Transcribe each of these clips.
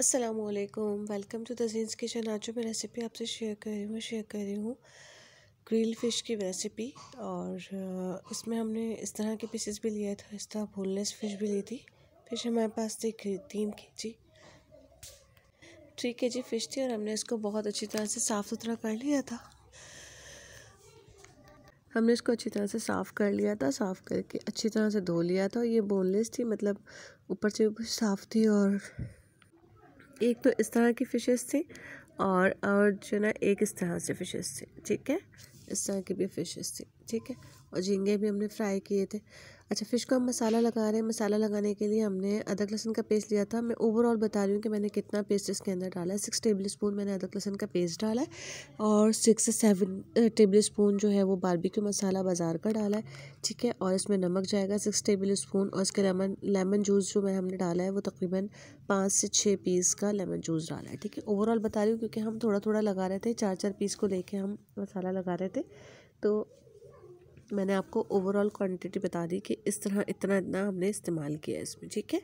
असलकम welcome to दजीन्स kitchen आज जो मैं रेसिपी आपसे शेयर कर रही हूँ शेयर कर रही हूँ ग्रिल फ़िश की रेसिपी और इसमें हमने इस तरह के पीसेस भी लिया था इस तरह बोनलेस फ़िश भी ली थी फिश हमारे पास थी तीन के जी थ्री के जी फ़िश थी और हमने इसको बहुत अच्छी तरह से साफ़ सुथरा कर लिया था हमने इसको अच्छी तरह से साफ़ कर लिया था साफ़ करके अच्छी तरह से धो लिया था ये बोनलेस थी मतलब ऊपर से भी साफ़ थी और एक तो इस तरह की फ़िशेस थी और और जो ना एक इस तरह से फ़िशेस थी ठीक है इस तरह की भी फ़िशेस थी ठीक है और झींगे भी हमने फ्राई किए थे अच्छा फ़िश को हम मसाला लगा रहे हैं मसाला लगाने के लिए हमने अदरक लहसन का पेस्ट लिया था मैं ओवरऑल बता रही हूँ कि मैंने कितना पेस्ट इसके अंदर डाला है सिक्स टेबल स्पून मैंने अदरक लहसन का पेस्ट डाला है और सिक्स से सेवन टेबल स्पून जो है वो बारबेक्यू मसाला बाज़ार का डाला है ठीक है और इसमें नमक जाएगा सिक्स टेबल स्पून और इसके लेमन लेमन जूस जो मैं हमने डाला है वो तकरीबन पाँच से छः पीस का लेमन जूस डाला है ठीक है ओवरऑल बता रही हूँ क्योंकि हम थोड़ा थोड़ा लगा रहे थे चार चार पीस को लेके हम मसाला लगा रहे थे तो मैंने आपको ओवरऑल क्वांटिटी बता दी कि इस तरह इतना इतना हमने इस्तेमाल किया इसमें ठीक है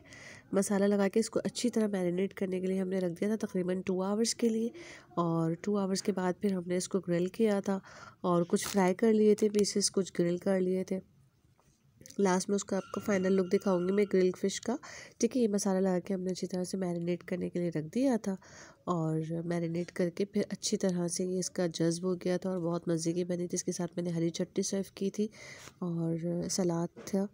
मसाला लगा के इसको अच्छी तरह मैरिनेट करने के लिए हमने रख दिया था तकरीबन टू आवर्स के लिए और टू आवर्स के बाद फिर हमने इसको ग्रिल किया था और कुछ फ्राई कर लिए थे पीसेस कुछ ग्रिल कर लिए थे लास्ट में उसका आपको फाइनल लुक दिखाऊंगी मैं ग्रिल फिश का ठीक है ये मसाला लगा के हमने अच्छी तरह से मैरिनेट करने के लिए रख दिया था और मैरिनेट करके फिर अच्छी तरह से ये इसका जज्ब हो गया था और बहुत मज़े की बनी थी इसके साथ मैंने हरी चटनी सर्व की थी और सलाद था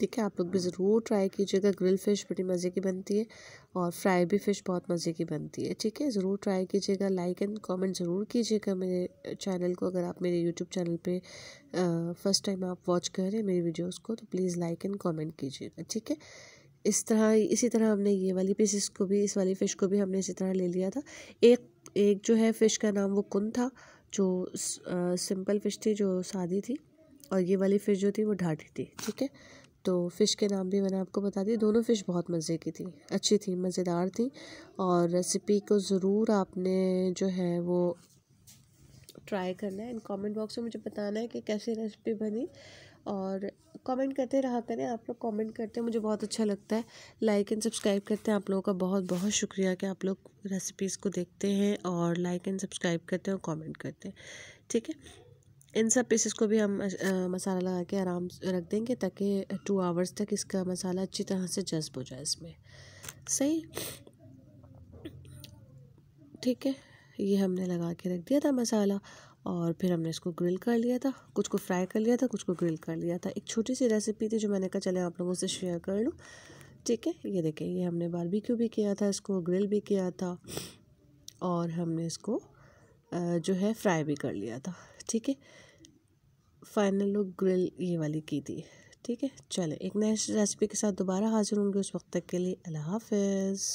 ठीक है आप लोग भी ज़रूर ट्राई कीजिएगा ग्रिल फ़िश बड़ी मज़े की बनती है और फ्राई भी फ़िश बहुत मज़े की बनती है ठीक है ज़रूर ट्राई कीजिएगा लाइक एंड कमेंट ज़रूर कीजिएगा मेरे चैनल को अगर आप मेरे यूट्यूब चैनल पे फर्स्ट टाइम आप वॉच कर रहे हैं मेरी वीडियोज़ को तो प्लीज़ लाइक एंड कॉमेंट कीजिएगा ठीक है इस तरह इसी तरह हमने ये वाली पीसिस को भी इस वाली फ़िश को भी हमने इसी तरह ले लिया था एक एक जो है फ़िश का नाम वो कन था जो सिंपल फ़िश थी जो सादी थी और ये वाली फ़िश जो थी वो ढाटी थी ठीक है तो फ़िश के नाम भी मैंने आपको बता दिए दोनों फ़िश बहुत मज़े की थी अच्छी थी मज़ेदार थी और रेसिपी को ज़रूर आपने जो है वो ट्राई करना है इन कमेंट बॉक्स में मुझे बताना है कि कैसी रेसिपी बनी और कमेंट करते रहा करें आप लोग कमेंट करते हैं मुझे बहुत अच्छा लगता है लाइक एंड सब्सक्राइब करते हैं आप लोगों का बहुत बहुत शुक्रिया कि आप लोग रेसिपीज़ को देखते हैं और लाइक एंड सब्सक्राइब करते हैं और कमेंट करते हैं ठीक है इन सब पीसेस को भी हम मसाला लगा के आराम से रख देंगे ताकि टू आवर्स तक इसका मसाला अच्छी तरह से जज्ब हो जाए इसमें सही ठीक है ये हमने लगा के रख दिया था मसाला और फिर हमने इसको ग्रिल कर लिया था कुछ को फ्राई कर लिया था कुछ को ग्रिल कर लिया था एक छोटी सी रेसिपी थी जो मैंने कहा चले आप लोगों से शेयर कर लूँ ठीक है ये देखें ये हमने बारबेक्यू भी किया था इसको ग्रिल भी किया था और हमने इसको जो है फ्राई भी कर लिया था ठीक है फाइनल लुक ग्रिल ये वाली की थी ठीक है चले एक नए रेसिपी के साथ दोबारा हाजिर होंगे उस वक्त तक के लिए अल्लाह हाफिज़